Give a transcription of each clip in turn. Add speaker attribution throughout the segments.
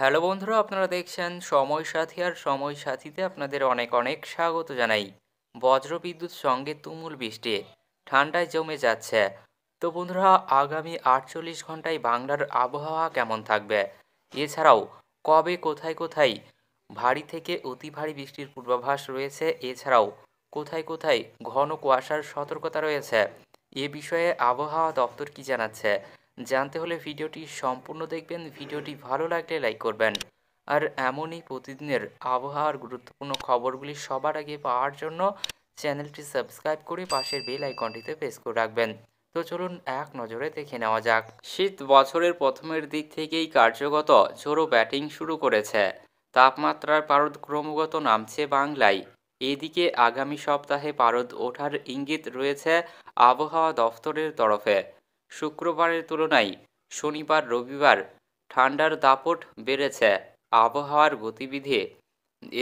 Speaker 1: hello বন্ধুরা আপনারা দেখছেন সময় সাথী আর সময় সাথীতে আপনাদের অনেক অনেক স্বাগত জানাই বজ্রবিদ্যুৎ সঙ্গে তুমুল বৃষ্টি ঠান্ডায় জমে যাচ্ছে তো বন্ধুরা আগামী আটচল্লিশ ঘন্টায় বাংলার আবহাওয়া কেমন থাকবে এছাড়াও কবে কোথায় কোথায় ভারী থেকে অতি ভারী বৃষ্টির পূর্বাভাস রয়েছে এছাড়াও কোথায় কোথায় ঘন কুয়াশার সতর্কতা রয়েছে এ বিষয়ে আবহাওয়া দপ্তর কি জানাচ্ছে জানতে হলে ভিডিওটি সম্পূর্ণ দেখবেন ভিডিওটি ভালো লাগলে লাইক করবেন আর এমনই প্রতিদিনের আবহাওয়ার গুরুত্বপূর্ণ খবরগুলি সবার আগে পাওয়ার জন্য চ্যানেলটি সাবস্ক্রাইব করে পাশের বেল আইকনটিতে প্রেস করে রাখবেন তো চলুন এক নজরে দেখে নেওয়া যাক শীত বছরের প্রথমের দিক থেকেই কার্যগত জোরো ব্যাটিং শুরু করেছে তাপমাত্রার পারদ ক্রমাগত নামছে বাংলায় এদিকে আগামী সপ্তাহে পারদ ওঠার ইঙ্গিত রয়েছে আবহাওয়া দফতরের তরফে শুক্রবারের তুলনায় শনিবার রবিবার ঠান্ডার দাপট বেড়েছে আবহাওয়ার গতিবিধি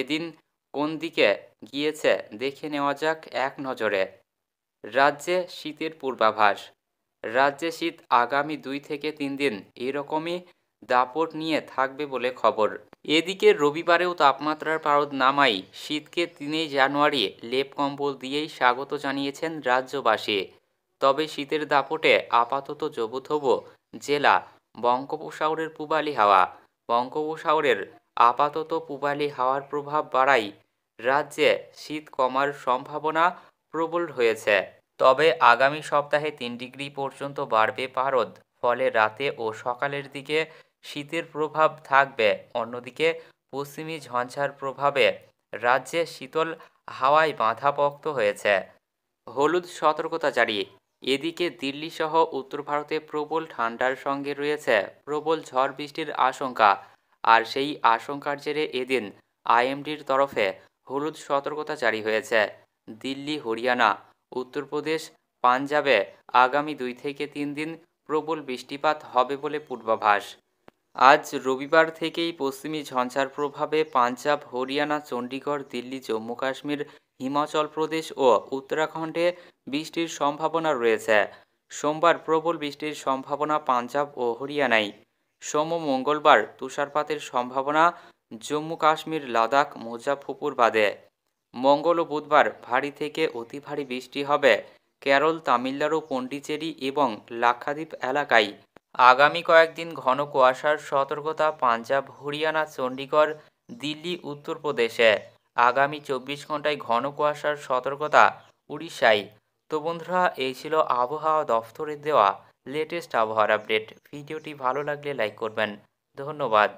Speaker 1: এদিন কোন দিকে গিয়েছে দেখে নেওয়া যাক এক নজরে রাজ্যে শীতের পূর্বাভাস রাজ্যে শীত আগামী দুই থেকে তিন দিন এরকমই দাপট নিয়ে থাকবে বলে খবর এদিকে রবিবারেও তাপমাত্রার পারদ নামাই শীতকে তিনই জানুয়ারি লেপ কম্বল দিয়েই স্বাগত জানিয়েছেন রাজ্যবাসী তবে শীতের দাপটে আপাতত জবুথব জেলা বঙ্গোপসাগরের পূবালি হাওয়া বঙ্গোপসাগরের আপাতত পূবালি হাওয়ার প্রভাব বাড়াই রাজ্যে শীত কমার সম্ভাবনা প্রবল হয়েছে তবে আগামী সপ্তাহে তিন ডিগ্রি পর্যন্ত বাড়বে পারদ ফলে রাতে ও সকালের দিকে শীতের প্রভাব থাকবে অন্যদিকে পশ্চিমী ঝঞ্ঝার প্রভাবে রাজ্যে শীতল হাওয়ায় বাঁধাপক্ত হয়েছে হলুদ সতর্কতা জারি এদিকে দিল্লি সহ উত্তর ভারতে প্রবল ঠান্ডার সঙ্গে রয়েছে প্রবল ঝড় বৃষ্টির আশঙ্কা আর সেই আশঙ্কার জেরে এদিন আইএমডির তরফে হলুদ সতর্কতা জারি হয়েছে দিল্লি হরিয়ানা উত্তরপ্রদেশ পাঞ্জাবে আগামী দুই থেকে তিন দিন প্রবল বৃষ্টিপাত হবে বলে পূর্বাভাস আজ রবিবার থেকেই পশ্চিমী ঝঞ্ঝার প্রভাবে পাঞ্জাব হরিয়ানা চণ্ডীগড় দিল্লি জম্মু কাশ্মীর হিমাচল প্রদেশ ও উত্তরাখণ্ডে বৃষ্টির সম্ভাবনা রয়েছে সোমবার প্রবল বৃষ্টির সম্ভাবনা পাঞ্জাব ও হরিয়ানায় সোম মঙ্গলবার তুষারপাতের সম্ভাবনা জম্মু কাশ্মীর লাদাখ মুজাফরপুর বাদে মঙ্গল ও বুধবার ভারী থেকে অতি ভারী বৃষ্টি হবে কেরল তামিলনাড়ু পণ্ডিচেরি এবং লাক্ষাদ্বীপ এলাকায় আগামী কয়েকদিন ঘন কুয়াশার সতর্কতা পাঞ্জাব হরিয়ানা চণ্ডীগড় দিল্লি উত্তরপ্রদেশে আগামী চব্বিশ ঘন্টায় ঘন কুয়াশার সতর্কতা উড়িষ্যায় তো বন্ধুরা এই ছিল আবহাওয়া দফতরের দেওয়া লেটেস্ট আবহাওয়ার আপডেট ভিডিওটি ভালো লাগলে লাইক করবেন ধন্যবাদ